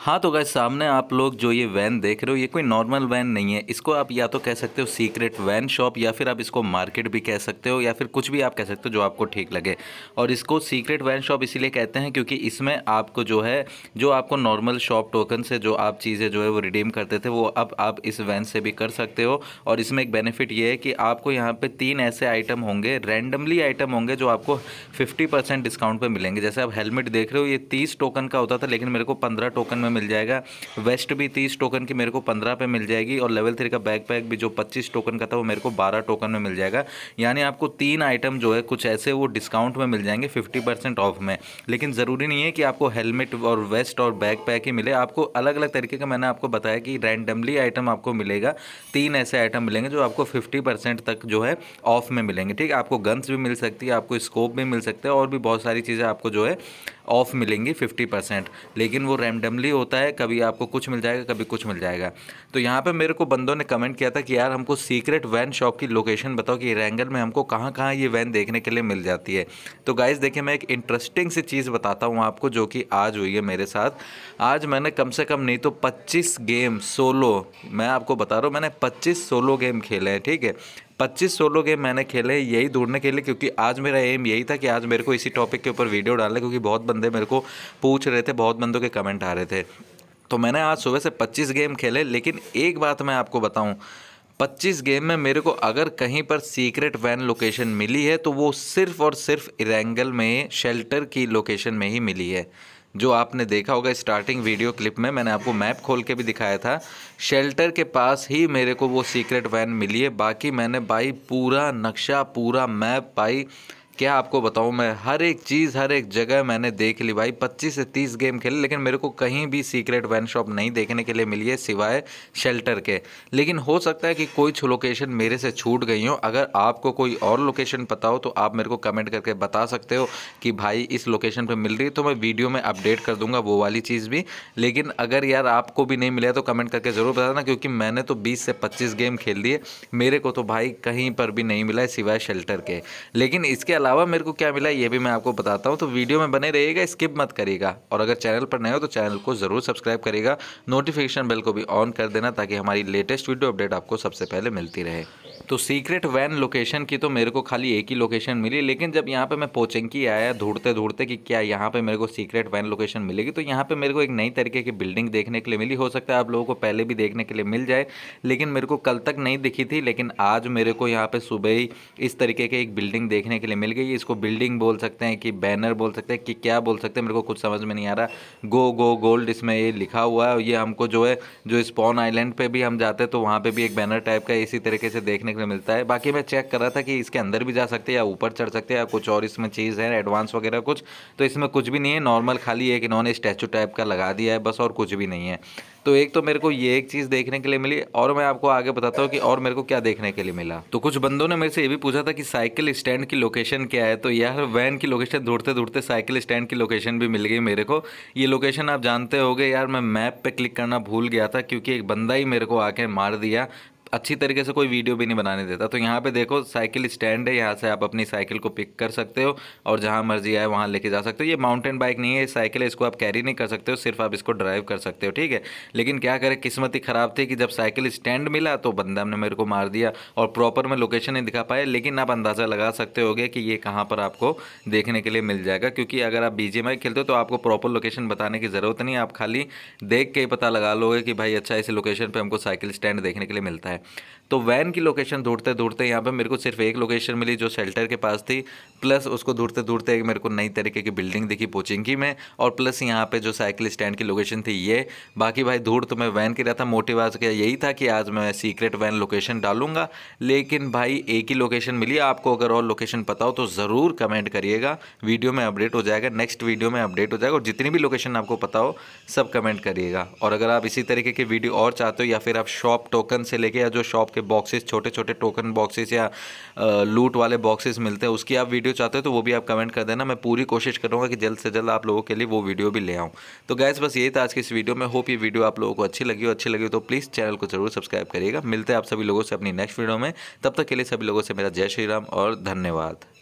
हाँ तो गए सामने आप लोग जो ये वैन देख रहे हो ये कोई नॉर्मल वैन नहीं है इसको आप या तो कह सकते हो सीक्रेट वैन शॉप या फिर आप इसको मार्केट भी कह सकते हो या फिर कुछ भी आप कह सकते हो जो आपको ठीक लगे और इसको सीक्रेट वैन शॉप इसीलिए कहते हैं क्योंकि इसमें आपको जो है जो आपको नॉर्मल शॉप टोकन से जो आप चीज़ें जो है वो रिडीम करते थे वो अब आप इस वैन से भी कर सकते हो और इसमें एक बेनिफिट ये है कि आपको यहाँ पर तीन ऐसे आइटम होंगे रैंडमली आइटम होंगे जो आपको फिफ्टी डिस्काउंट पर मिलेंगे जैसे आप हेलमेट देख रहे हो ये तीस टोकन का होता था लेकिन मेरे को पंद्रह टोकन में में मिल जाएगा वेस्ट भी तीस टोकन की मेरे को पंद्रह पे मिल जाएगी और लेवल थ्री का बैक पैक भी जो पच्चीस टोकन का था वो मेरे को बारह टोकन में मिल जाएगा यानी आपको तीन आइटम जो है कुछ ऐसे वो डिस्काउंट में मिल जाएंगे फिफ्टी परसेंट ऑफ में लेकिन ज़रूरी नहीं है कि आपको हेलमेट और वेस्ट और बैक पैक ही मिले आपको अलग अलग तरीके का मैंने आपको बताया कि रैंडमली आइटम आपको मिलेगा तीन ऐसे आइटम मिलेंगे जो आपको फिफ्टी परसेंट तक जो है ऑफ में मिलेंगे ठीक है आपको गन्स भी मिल सकती है आपको स्कोप भी मिल सकते हैं और भी बहुत सारी चीज़ें आपको जो है ऑफ मिलेंगी फिफ्टी परसेंट लेकिन वो रैंडमली होता है कभी आपको कुछ मिल जाएगा कभी कुछ मिल जाएगा तो यहाँ पर मेरे को बंदों ने कमेंट किया था कि यार हमको सीक्रेट वैन शॉप की लोकेशन बताओ कि रैंगल में हमको कहाँ कहाँ ये वैन देखने के लिए मिल जाती है तो गाइज़ देखिए मैं एक इंटरेस्टिंग सी चीज़ बताता हूँ आपको जो कि आज हुई है मेरे साथ आज मैंने कम से कम नहीं तो पच्चीस गेम सोलो मैं आपको बता रहा हूँ मैंने पच्चीस सोलो गेम खेले हैं ठीक है पच्चीस सोलो गेम मैंने खेले यही ढूंढने के लिए क्योंकि आज मेरा एम यही था कि आज मेरे को इसी टॉपिक के ऊपर वीडियो डालना क्योंकि बहुत बंदे मेरे को पूछ रहे थे बहुत बंदों के कमेंट आ रहे थे तो मैंने आज सुबह से 25 गेम खेले लेकिन एक बात मैं आपको बताऊं 25 गेम में मेरे को अगर कहीं पर सीक्रेट वैन लोकेशन मिली है तो वो सिर्फ़ और सिर्फ इरेंगल में शेल्टर की लोकेशन में ही मिली है जो आपने देखा होगा स्टार्टिंग वीडियो क्लिप में मैंने आपको मैप खोल के भी दिखाया था शेल्टर के पास ही मेरे को वो सीक्रेट वैन मिली है बाकी मैंने भाई पूरा नक्शा पूरा मैप भाई क्या आपको बताऊँ मैं हर एक चीज़ हर एक जगह मैंने देख ली भाई पच्चीस से तीस गेम खेले लेकिन मेरे को कहीं भी सीक्रेट वैन शॉप नहीं देखने के लिए मिली है सिवाय शेल्टर के लेकिन हो सकता है कि कोई लोकेशन मेरे से छूट गई हो अगर आपको कोई और लोकेशन पता हो तो आप मेरे को कमेंट करके बता सकते हो कि भाई इस लोकेशन पर मिल रही है तो मैं वीडियो में अपडेट कर दूंगा वो वाली चीज़ भी लेकिन अगर यार आपको भी नहीं मिला तो कमेंट करके ज़रूर बताना क्योंकि मैंने तो बीस से पच्चीस गेम खेल दिए मेरे को तो भाई कहीं पर भी नहीं मिला है सिवाय शेल्टर के लेकिन इसके अलावा अलावा मेरे को क्या मिला ये भी मैं आपको बताता हूँ तो वीडियो में बने रहिएगा स्किप मत करिएगा और अगर चैनल पर नए हो तो चैनल को ज़रूर सब्सक्राइब करेगा नोटिफिकेशन बेल को भी ऑन कर देना ताकि हमारी लेटेस्ट वीडियो अपडेट आपको सबसे पहले मिलती रहे तो सीक्रेट वैन लोकेशन की तो मेरे को खाली एक ही लोकेशन मिली लेकिन जब यहाँ पे मैं पोचेंकी आया ढूंढते ढूंढते कि क्या यहाँ पे मेरे को सीक्रेट वैन लोकेशन मिलेगी तो यहाँ पे मेरे को एक नई तरीके की बिल्डिंग देखने के लिए मिली हो सकता है आप लोगों को पहले भी देखने के लिए मिल जाए लेकिन मेरे को कल तक नहीं दिखी थी लेकिन आज मेरे को यहाँ पर सुबह ही इस तरीके की एक बिल्डिंग देखने के लिए मिल गई इसको बिल्डिंग बोल सकते हैं कि बैनर बोल सकते हैं कि क्या बोल सकते हैं मेरे को कुछ समझ में नहीं आ रहा गो गो गोल्ड इसमें ये लिखा हुआ है ये हमको जो है जो स्पॉन आइलैंड पर भी हम जाते हैं तो वहाँ पर भी एक बैनर टाइप का इसी तरीके से देखने को मिलता है बाकी मैं चेक कर रहा था कि इसके अंदर भी जा सकते हैं या ऊपर चढ़ सकते हैं या कुछ और इसमें चीज़ है एडवांस वगैरह कुछ तो इसमें कुछ भी नहीं है नॉर्मल खाली एक इन्होंने स्टैचू टाइप का लगा दिया है बस और कुछ भी नहीं है तो एक तो मेरे को ये एक चीज़ देखने के लिए मिली और मैं आपको आगे बताता हूँ कि और मेरे को क्या देखने के लिए मिला तो कुछ बंदों ने मेरे से ये भी पूछा था कि साइकिल स्टैंड की लोकेशन क्या है तो यार वैन की लोकेशन ढूंढते ढूंढते साइकिल स्टैंड की लोकेशन भी मिल गई मेरे को ये लोकेशन आप जानते हो यार मैं मैप पर क्लिक करना भूल गया था क्योंकि एक बंदा ही मेरे को आके मार दिया अच्छी तरीके से कोई वीडियो भी नहीं बनाने देता तो यहाँ पे देखो साइकिल स्टैंड है यहाँ से आप अपनी साइकिल को पिक कर सकते हो और जहाँ मर्जी आए वहाँ लेके जा सकते हो ये माउंटेन बाइक नहीं है साइकिल है इसको आप कैरी नहीं कर सकते हो सिर्फ आप इसको ड्राइव कर सकते हो ठीक है लेकिन क्या करें किस्मत ही ख़राब थी कि जब साइकिल स्टैंड मिला तो बंदा ने मेरे को मार दिया और प्रॉपर में लोकेशन नहीं दिखा पाया लेकिन आप अंदाज़ा लगा सकते होगे कि ये कहाँ पर आपको देखने के लिए मिल जाएगा क्योंकि अगर आप बी खेलते हो तो आपको प्रॉपर लोकेशन बताने की ज़रूरत नहीं आप खाली देख के ही पता लगा लोगे कि भाई अच्छा इस लोकेशन पर हमको साइकिल स्टैंड देखने के लिए मिलता है है तो वैन की लोकेशन ढूंढते ढूंढते यहाँ पे मेरे को सिर्फ एक लोकेशन मिली जो शेल्टर के पास थी प्लस उसको ढूंढते ढूंढते एक मेरे को नई तरीके की बिल्डिंग दिखी पोचिंकी में और प्लस यहाँ पे जो साइकिल स्टैंड की लोकेशन थी ये बाकी भाई ढूंढ तो मैं वैन की रहा था मोटिव आज का यही था कि आज मैं सीक्रेट वैन लोकेशन डालूंगा लेकिन भाई एक ही लोकेशन मिली आपको अगर और लोकेशन पता हो तो ज़रूर कमेंट करिएगा वीडियो में अपडेट हो जाएगा नेक्स्ट वीडियो में अपडेट हो जाएगा और जितनी भी लोकेशन आपको पता हो सब कमेंट करिएगा और अगर आप इसी तरीके की वीडियो और चाहते हो या फिर आप शॉप टोकन से लेके या जो शॉप के बॉक्सेस छोटे छोटे टोकन बॉक्सेस या लूट वाले बॉक्सेस मिलते हैं उसकी आप वीडियो चाहते हो तो वो भी आप कमेंट कर देना मैं पूरी कोशिश करूँगा कि जल्द से जल्द आप लोगों के लिए वो वीडियो भी ले आऊँ तो गैस बस यही था आज की इस वीडियो में होप ये वीडियो आप लोगों को अच्छी लगी हो अच्छी लगी हो तो प्लीज़ चैनल को जरूर सब्सक्राइब करिएगा मिलते हैं आप सभी लोगों से अपनी नेक्स्ट वीडियो में तब तक के लिए सभी लोगों से मेरा जय श्री राम और धन्यवाद